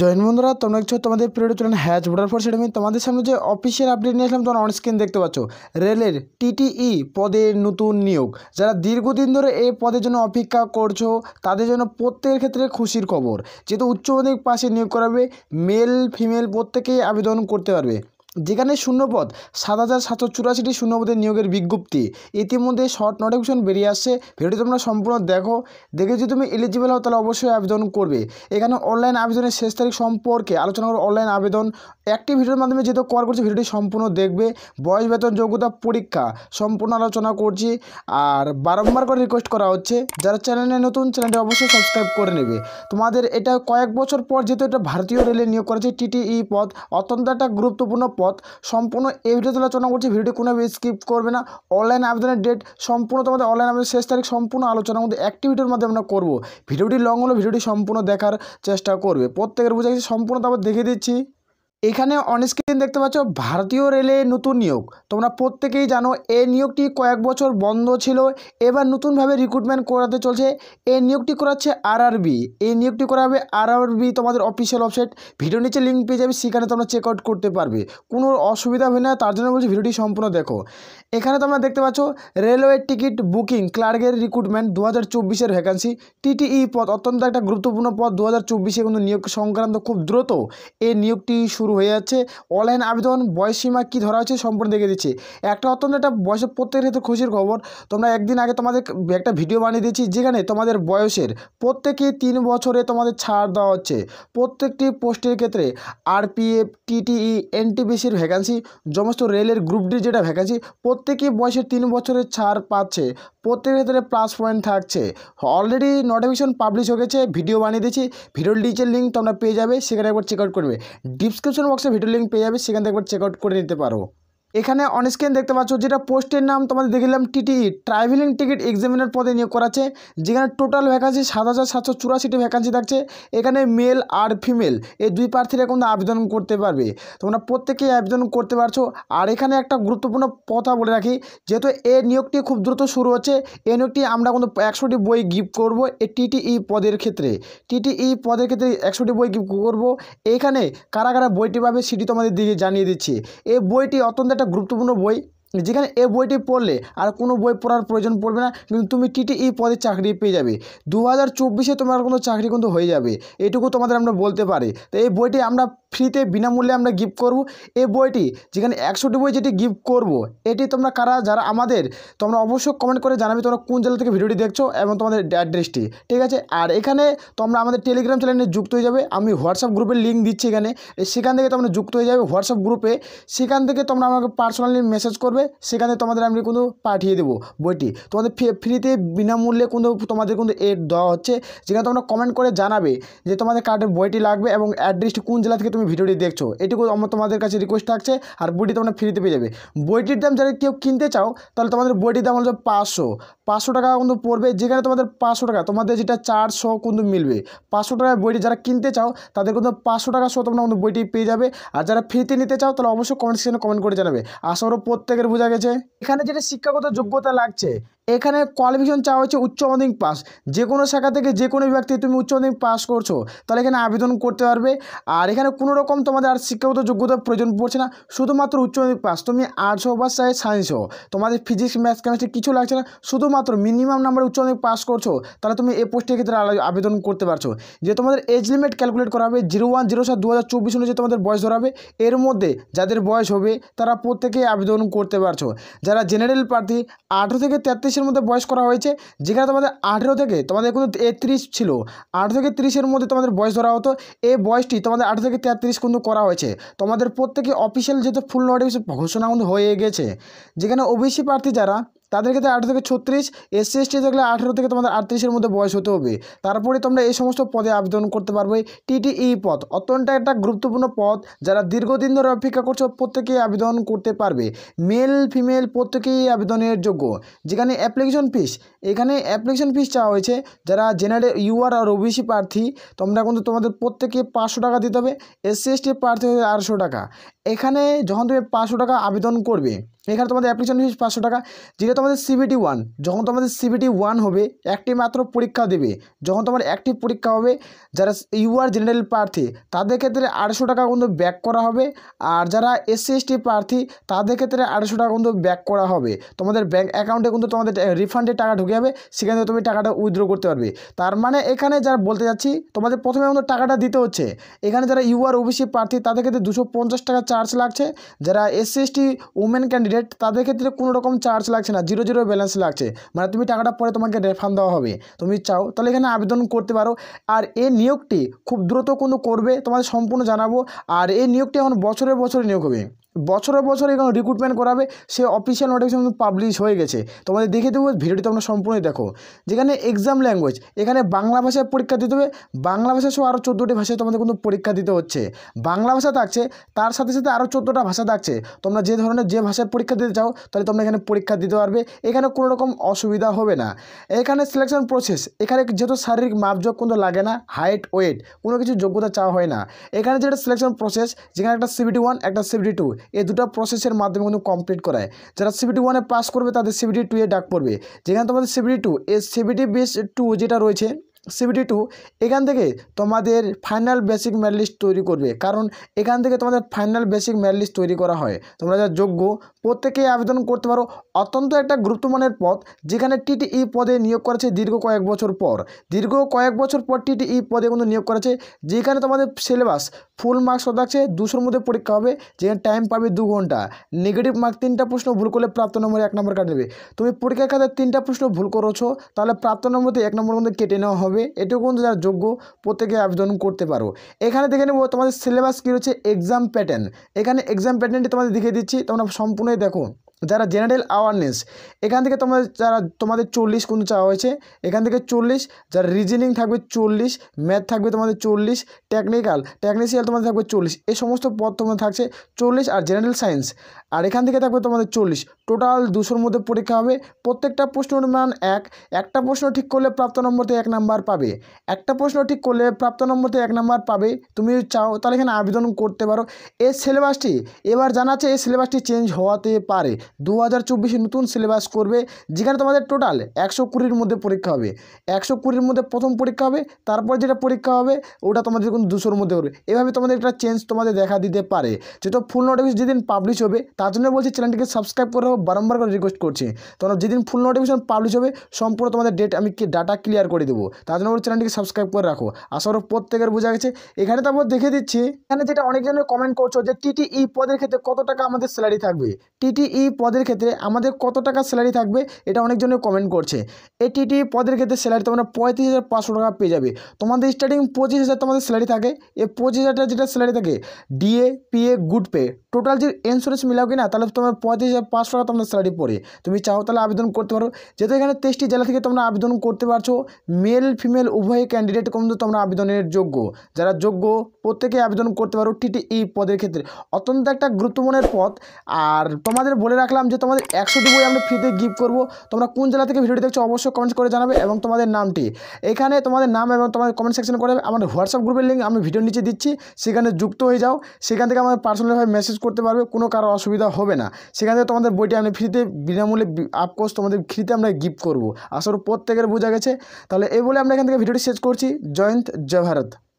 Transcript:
join বন্ধুরা তোমরা কিছু তোমাদের প্রিয় চলেন হ্যাচ ভোটার ফোর্স সেটা তোমাদের সামনে যে অফিসিয়াল আপডেট নিয়ে আসলাম তোমরা অনস্ক্রিন দেখতে পাচ্ছ রেলের টিটিই e পদের নতুন নিয়োগ যারা দীর্ঘদিন ধরে এই পদের জন্য অপেক্ষা করছো তাদের জন্য প্রত্যেকের ক্ষেত্রে খুশির খবর যেহেতু উচ্চ মাধ্যমিক পাশে নিয়োগ করাবে মেল ফিমেল প্রত্যেকেই আবেদন করতে পারবে যেখানে শূন্যপদ সাত হাজার সাতশো চুরাশিটি শূন্যপদের নিয়োগের বিজ্ঞপ্তি ইতিমধ্যে শর্ট নোটিফিকেশন বেরিয়ে আসছে ভিডিও তোমরা সম্পূর্ণ দেখো দেখে যদি তুমি এলিজিবল হও তাহলে অবশ্যই আবেদন করবে এখানে অনলাইন আবেদনের শেষ তারিখ সম্পর্কে আলোচনা করো অনলাইন আবেদন একটি ভিডিওর মাধ্যমে যেহেতু কল করছি ভিডিওটি সম্পূর্ণ দেখবে বয়স বেতন যোগ্যতা পরীক্ষা সম্পূর্ণ আলোচনা করছি আর বারম্বার করে রিকোয়েস্ট করা হচ্ছে যারা চ্যানেলে নতুন চ্যানেলটি অবশ্যই সাবস্ক্রাইব করে নেবে তোমাদের এটা কয়েক বছর পর যেহেতু এটা ভারতীয় রেলে নিয়োগ করেছে টিটিই পথ অত্যন্ত একটা গুরুত্বপূর্ণ পথ সম্পূর্ণ এই ভিডিওতে আলোচনা করছি ভিডিওটি কোনো স্কিপ করবে না অনলাইন আবেদনের ডেট সম্পূর্ণ তোমাদের অনলাইন আবেদনের শেষ তারিখ সম্পূর্ণ আলোচনার মধ্যে ভিডিওর মাধ্যমে আমরা করবো ভিডিওটি লং হলো ভিডিওটি সম্পূর্ণ দেখার চেষ্টা করবে প্রত্যেকের বুঝে গেছি সম্পূর্ণ তারপর দেখে দিচ্ছি এখানে অনস্ক্রিন দেখতে পাচ্ছ ভারতীয় রেলে নতুন নিয়োগ তোমরা প্রত্যেকেই জানো এই নিয়োগটি কয়েক বছর বন্ধ ছিল এবার নতুনভাবে রিক্রুটমেন্ট করাতে চলছে এই নিয়োগটি করাচ্ছে আরআরবি এই নিয়োগটি করা হবে আরবি তোমাদের অফিসিয়াল ওয়েবসাইট ভিডিও নিচে লিঙ্ক পেয়ে যাবে সেখানে তোমরা চেক আউট করতে পারবে কোনো অসুবিধা হবে না তার জন্য বলছি ভিডিওটি সম্পূর্ণ দেখো এখানে তোমরা দেখতে পাচ্ছ রেলওয়ে টিকিট বুকিং ক্লার্কের রিক্রুটমেন্ট দু হাজার চব্বিশের ভ্যাকান্সি টিটিই e পদ অত্যন্ত একটা গুরুত্বপূর্ণ পদ দু হাজার চব্বিশে কিন্তু নিয়োগ সংক্রান্ত খুব দ্রুত এই নিয়োগটি শুরু শুরু হয়ে যাচ্ছে অনলাইন আবেদন বয়সসীমা কী ধরা হচ্ছে সম্পূর্ণ দেখে দিচ্ছি একটা অত্যন্ত একটা বয়সের প্রত্যেকের ক্ষেত্রে খুশির খবর তোমরা একদিন আগে তোমাদের একটা ভিডিও বানিয়ে দিয়েছি যেখানে তোমাদের বয়সের প্রত্যেকে তিন বছরে তোমাদের ছাড় দেওয়া হচ্ছে প্রত্যেকটি পোস্টের ক্ষেত্রে আরপিএফ টিটিই এনটিপিসির ভ্যাকান্সি সমস্ত রেলের গ্রুপ ডি যেটা ভ্যাকান্সি প্রত্যেকে বয়সের তিন বছরের ছাড় পাচ্ছে প্রত্যেক ক্ষেত্রে প্লাস পয়েন্ট থাকছে অলরেডি নোটিফিকেশন পাবলিশ হয়ে গেছে ভিডিও বানিয়ে দিয়েছি ভিডিও লিচের লিঙ্ক তোমরা পেয়ে যাবে সেখানে একবার চেক আউট করবে ডিসক্রিপশন বক্সে ভিডিও লিঙ্ক পেয়ে যাবে সেখান থেকে একবার চেক আউট করে নিতে পারো এখানে অনস্ক্রিন দেখতে পাচ্ছ যেটা পোস্টের নাম তোমাদের দেখলাম টিটিই ট্রাভেলিং টিকিট এক্সামিনার পদে নিয়োগ করাছে যেখানে টোটাল ভ্যাকান্সি সাত হাজার সাতশো চুরাশিটি ভ্যাকান্সি থাকছে এখানে মেল আর ফিমেল এই দুই প্রার্থীরা কিন্তু আবেদন করতে পারবে তোমরা প্রত্যেকেই আবেদন করতে পারছো আর এখানে একটা গুরুত্বপূর্ণ কথা বলে রাখি যেহেতু এ নিয়োগটি খুব দ্রুত শুরু হচ্ছে এ নিয়োগটি আমরা কিন্তু একশোটি বই গিফট করবো এ টিটিই e পদের ক্ষেত্রে টিটিই e পদের ক্ষেত্রে একশোটি বই গিফট করবো এখানে কারা কারা বইটি পাবে সেটি তোমাদের দিকে জানিয়ে দিচ্ছি এই বইটি অত্যন্ত একটা গুরুত্বপূর্ণ বই যেখানে এ বইটি পড়লে আর কোনো বই পড়ার প্রয়োজন পড়বে না কিন্তু তুমি টিটিই পদে চাকরি পেয়ে যাবে দু হাজার চব্বিশে তোমার কোনো চাকরি কিন্তু হয়ে যাবে এটুকু তোমাদের আমরা বলতে পারি তো এই বইটি আমরা ফ্রিতে বিনামূল্যে আমরা গিফট করব এই বইটি যেখানে একশোটি বই যেটি গিফট করব এটি তোমরা কারা যারা আমাদের তোমরা অবশ্যই কমেন্ট করে জানাবে তোমরা কোন জেলা থেকে ভিডিওটি দেখছো এবং তোমাদের অ্যাড্রেসটি ঠিক আছে আর এখানে তোমরা আমাদের টেলিগ্রাম চ্যানেলে যুক্ত হয়ে যাবে আমি হোয়াটসঅ্যাপ গ্রুপের লিঙ্ক দিচ্ছি এখানে সেখান থেকে তোমরা যুক্ত হয়ে যাবে হোয়াটসঅ্যাপ গ্রুপে সেখান থেকে তোমরা আমাকে পার্সোনালি মেসেজ করবে সেখানে তোমাদের আমি কিন্তু পাঠিয়ে দেবো বইটি তোমাদের ফ্রিতে বিনামূল্যে কোনো তোমাদের কিন্তু এড দেওয়া হচ্ছে যেখানে তোমরা কমেন্ট করে জানাবে যে তোমাদের কার্ডের বইটি লাগবে এবং অ্যাড্রেসটি কোন জেলা থেকে তুমি ভিডিওটি দেখছো এটুকু আমার তোমাদের কাছে রিকোয়েস্ট থাকছে আর বইটি তোমরা ফ্রিতে পেয়ে যাবে বইটির দাম যদি কেউ কিনতে চাও তাহলে তোমাদের বইটির দাম হলো পাঁচশো পাঁচশো টাকা কিন্তু পড়বে যেখানে তোমাদের পাঁচশো টাকা তোমাদের যেটা চারশো কিন্তু মিলবে পাঁচশো টাকায় বইটি যারা কিনতে চাও তাদের কিন্তু পাঁচশো টাকা সহ তোমরা কিন্তু বইটি পেয়ে যাবে আর যারা ফ্রিতে নিতে চাও তাহলে অবশ্যই কমেন্ট সেকশনে কমেন্ট করে জানাবে আশা করো প্রত্যেকের বোঝা গেছে এখানে যেটা শিক্ষাগত যোগ্যতা লাগছে এখানে কোয়ালিফিকেশন চাওয়া হচ্ছে উচ্চ মাধ্যমিক পাস যে কোনো শাখা থেকে যে কোনো ব্যক্তি তুমি উচ্চ মাধ্যমিক পাস করছো তাহলে এখানে আবেদন করতে পারবে আর এখানে কোনো রকম তোমাদের আর শিক্ষাগত যোগ্যতার প্রয়োজন পড়ছে না শুধুমাত্র উচ্চ মাধ্যমিক পাস তুমি আর্টস হোক বা সায়েন্স হোক তোমাদের ফিজিক্স ম্যাথস কেমিস্ট্রি কিছু লাগছে না শুধুমাত্র মিনিমাম নাম্বার উচ্চ মাধ্যমিক পাস করছো তাহলে তুমি এই পোস্টের ক্ষেত্রে আবেদন করতে পারছো যে তোমাদের এজ লিমিট ক্যালকুলেট করা হবে জিরো ওয়ান জিরো সাত দু হাজার চব্বিশ অনুযায়ী তোমাদের বয়স ধরা হবে এর মধ্যে যাদের বয়স হবে তারা প্রত্যেকে আবেদন করতে পারছো যারা জেনারেল প্রার্থী আঠেরো থেকে তেত্রিশ তিরিশের মধ্যে বয়স করা হয়েছে যেখানে তোমাদের আঠেরো থেকে তোমাদের কিন্তু তিরিশ ছিল আঠেরো থেকে তিরিশের মধ্যে তোমাদের বয়স ধরা হতো এই বয়সটি তোমাদের আঠেরো থেকে তেত্রিশ কিন্তু করা হয়েছে তোমাদের প্রত্যেকে অফিসিয়াল যেহেতু ফুল নোটিফিকেশন ঘোষণা কিন্তু হয়ে গেছে যেখানে ওবিসি প্রার্থী যারা তাদের ক্ষেত্রে আঠেরো থেকে ছত্রিশ এসসি এসটি থাকলে আঠেরো থেকে তোমাদের আটত্রিশের মধ্যে বয়স হতে হবে তারপরে তোমরা এই সমস্ত পদে আবেদন করতে পারবে টিটিই পদ অত্যন্ত একটা গুরুত্বপূর্ণ পদ যারা দীর্ঘদিন ধরে অপেক্ষা করছো প্রত্যেকেই আবেদন করতে পারবে মেল ফিমেল প্রত্যেকেই আবেদনের যোগ্য যেখানে অ্যাপ্লিকেশন ফিস এখানে অ্যাপ্লিকেশন ফিস চাওয়া হয়েছে যারা জেনারেল ইউআর আর ওবিসি প্রার্থী তোমরা কিন্তু তোমাদের প্রত্যেকে পাঁচশো টাকা দিতে হবে এসসি এসটি প্রার্থী আটশো টাকা এখানে যখন তুমি পাঁচশো টাকা আবেদন করবে এখানে তোমাদের অ্যাপ্লিকেশন ফিস পাঁচশো টাকা যেটা তোমাদের সিবিটি ওয়ান যখন তোমাদের সিবিটি ওয়ান হবে একটি মাত্র পরীক্ষা দেবে যখন তোমার একটি পরীক্ষা হবে যারা ইউআর জেনারেল প্রার্থী তাদের ক্ষেত্রে আড়াইশো টাকা কিন্তু ব্যাক করা হবে আর যারা এসসি এসটি প্রার্থী তাদের ক্ষেত্রে আড়াইশো টাকা কিন্তু ব্যাক করা হবে তোমাদের ব্যাঙ্ক অ্যাকাউন্টে কিন্তু তোমাদের রিফান্ডের টাকা ঢুকে যাবে সেখান থেকে তুমি টাকাটা উইথড্র করতে পারবে তার মানে এখানে যারা বলতে যাচ্ছি তোমাদের প্রথমে কিন্তু টাকাটা দিতে হচ্ছে এখানে যারা ইউআর ওবিসি প্রার্থী তাদের ক্ষেত্রে দুশো টাকা চার্জ লাগছে যারা এসসি এসটি উমেন ক্যান্ডিডেট তাদের ক্ষেত্রে কোনো রকম চার্জ লাগছে না জিরো জিরো ব্যালেন্স লাগছে মানে তুমি টাকাটা পরে তোমাকে রেফান্ড দেওয়া হবে তুমি চাও তাহলে এখানে আবেদন করতে পারো আর এই নিয়োগটি খুব দ্রুত কোনো করবে তোমাদের সম্পূর্ণ জানাবো আর এই নিয়োগটি এখন বছরে বছরে নিয়োগ হবে বছরে বছর এখানে রিক্রুটমেন্ট করাবে সে অফিসিয়াল নোটিফিকেশন পাবলিশ হয়ে গেছে তোমাদের দেখে দেবো ভিডিওটি তোমরা সম্পূর্ণ দেখো যেখানে এক্সাম ল্যাঙ্গুয়েজ এখানে বাংলা ভাষায় পরীক্ষা দিতে হবে বাংলা ভাষা সহ আরও চোদ্দোটি ভাষায় তোমাদের কিন্তু পরীক্ষা দিতে হচ্ছে বাংলা ভাষা থাকছে তার সাথে সাথে আরও চোদ্দোটা ভাষা থাকছে তোমরা যে ধরনের যে ভাষায় পরীক্ষা দিতে চাও তাহলে তোমরা এখানে পরীক্ষা দিতে পারবে এখানে কোনো রকম অসুবিধা হবে না এখানে সিলেকশন প্রসেস এখানে যেহেতু শারীরিক মাপযোগ কিন্তু লাগে না হাইট ওয়েট কোনো কিছু যোগ্যতা চাওয়া হয় না এখানে যেটা সিলেকশন প্রসেস যেখানে একটা সিভিটি ওয়ান একটা সিবিটি টু এই দুটো প্রসেসের মাধ্যমে কিন্তু কমপ্লিট করায় যারা সিবিটি ওয়ানে পাস করবে তাদের সিবিটি টুয়ে ডাক পড়বে যেখানে তোমাদের সিবিটি টু এই সিবিটি বেস টু যেটা রয়েছে সিবিটি টু এখান থেকে তোমাদের ফাইনাল বেসিক মেরিট লিস্ট তৈরি করবে কারণ এখান থেকে তোমাদের ফাইনাল বেসিক মেরিট লিস্ট তৈরি করা হয় তোমরা যা যোগ্য প্রত্যেকেই আবেদন করতে পারো অত্যন্ত একটা গুরুত্বমানের পদ যেখানে টিটিই e পদে নিয়োগ করেছে দীর্ঘ কয়েক বছর পর দীর্ঘ কয়েক বছর পর টিটিই e পদে কিন্তু নিয়োগ করেছে যেখানে তোমাদের সিলেবাস ফুল মার্কস থাকছে দুশোর মধ্যে পরীক্ষা হবে যেখানে টাইম পাবে দু ঘন্টা নেগেটিভ মার্ক তিনটা প্রশ্ন ভুল করলে প্রাপ্ত নম্বরে এক নম্বর কাটবে তুমি পরীক্ষার খাতে তিনটা প্রশ্ন ভুল করেছো তাহলে প্রাপ্ত নম্বরতে এক নম্বর মধ্যে কেটে নেওয়া হবে হবে এটুকু কিন্তু যারা যোগ্য প্রত্যেকে আবেদন করতে পারো এখানে দেখে নেবো তোমাদের সিলেবাস কী রয়েছে এক্সাম প্যাটার্ন এখানে এক্সাম প্যাটার্নটি তোমাদের দেখে দিচ্ছি তোমরা সম্পূর্ণই দেখো যারা জেনারেল অ্যাওয়ারনেস এখান থেকে তোমাদের যারা তোমাদের চল্লিশ কিন্তু চাওয়া হয়েছে এখান থেকে চল্লিশ যারা রিজনিং থাকবে চল্লিশ ম্যাথ থাকবে তোমাদের চল্লিশ টেকনিক্যাল টেকনিশিয়াল তোমাদের থাকবে চল্লিশ এই সমস্ত পদ তোমাদের থাকছে চল্লিশ আর জেনারেল সায়েন্স আর এখান থেকে থাকবে তোমাদের চল্লিশ টোটাল দুশোর মধ্যে পরীক্ষা হবে প্রত্যেকটা প্রশ্নের মান এক একটা প্রশ্ন ঠিক করলে প্রাপ্ত নম্বরতে এক নাম্বার পাবে একটা প্রশ্ন ঠিক করলে প্রাপ্ত নম্বরতে এক নাম্বার পাবে তুমি চাও তাহলে এখানে আবেদন করতে পারো এই সিলেবাসটি এবার জানাচ্ছে এই সিলেবাসটি চেঞ্জ হওয়াতে পারে দু হাজার চব্বিশে নতুন সিলেবাস করবে যেখানে তোমাদের টোটাল একশো কুড়ির মধ্যে পরীক্ষা হবে একশো কুড়ির মধ্যে প্রথম পরীক্ষা হবে তারপর যেটা পরীক্ষা হবে ওটা তোমাদের কোনো দুশোর মধ্যে হবে এভাবে তোমাদের একটা চেঞ্জ তোমাদের দেখা দিতে পারে যেহেতু ফুল নোটিফিকেশন যেদিন পাবলিশ হবে তার জন্য বলছি চ্যানেলটিকে সাবস্ক্রাইব করে বারম্বার করে রিকোয়েস্ট করছি তোমরা যেদিন ফুল নোটিফিকেশন পাবলিশ হবে সম্পূর্ণ তোমাদের ডেট আমি ডাটা ক্লিয়ার করে দেবো তার জন্য বলছি চ্যানেলটিকে সাবস্ক্রাইব করে রাখো আসার প্রত্যেকের বোঝা গেছে এখানে তারপর দেখে দিচ্ছি এখানে যেটা অনেকজনের কমেন্ট করছো যে টিটিই e পদের ক্ষেত্রে কত টাকা আমাদের স্যালারি থাকবে টিটিই পদের ক্ষেত্রে আমাদের কত টাকা স্যালারি থাকবে এটা অনেকজনে কমেন্ট করছে এটিটি পদের ক্ষেত্রে স্যালারি তোমরা পঁয়ত্রিশ হাজার পাঁচশো টাকা পেয়ে যাবে তোমাদের স্টার্টিং পঁচিশ হাজার তোমাদের স্যালারি থাকে এই পঁচিশ হাজারটা যেটা স্যালারি থাকে DA PA good pay total যে ইন্স্যুরেন্স মিলাও কি না তাহলে তোমার পঁয়ত্রিশ হাজার পাঁচশো টাকা তোমাদের স্যালারি পড়ে তুমি চাও তাহলে আবেদন করতে পারো যেহেতু এখানে তেইশটি জেলা থেকে তোমরা আবেদন করতে পারছো মেল ফিমেল উভয় ক্যান্ডিডেট কিন্তু তোমরা আবেদনের যোগ্য যারা যোগ্য প্রত্যেকে আবেদন করতে পারো টিটি এই e পদের ক্ষেত্রে অত্যন্ত একটা গুরুত্বপূর্ণের পদ আর তোমাদের বলে রাখ রাখলাম যে তোমাদের একশোটি বই আমরা ফ্রিতে গিফট করবো তোমরা কোন জেলা থেকে ভিডিওটি দেখছো অবশ্যই কমেন্ট করে জানাবে এবং তোমাদের নামটি এখানে তোমাদের নাম এবং তোমাদের কমেন্ট সেকশন করে আমাদের হোয়াটসঅ্যাপ গ্রুপের লিঙ্ক আমি ভিডিও নিচে দিচ্ছি সেখানে যুক্ত হয়ে যাও সেখান থেকে আমাদের পার্সোনালভাবে মেসেজ করতে পারবে কোনো কারো অসুবিধা হবে না সেখান থেকে তোমাদের বইটি আমি ফ্রিতে বিনামূল্যে আপকোর্স তোমাদের ফ্রিতে আমরা গিফট করবো আসলে প্রত্যেকের বোঝা গেছে তাহলে এই বলে আমরা এখান থেকে ভিডিওটি শেষ করছি জয়ন্ত জয় ভারত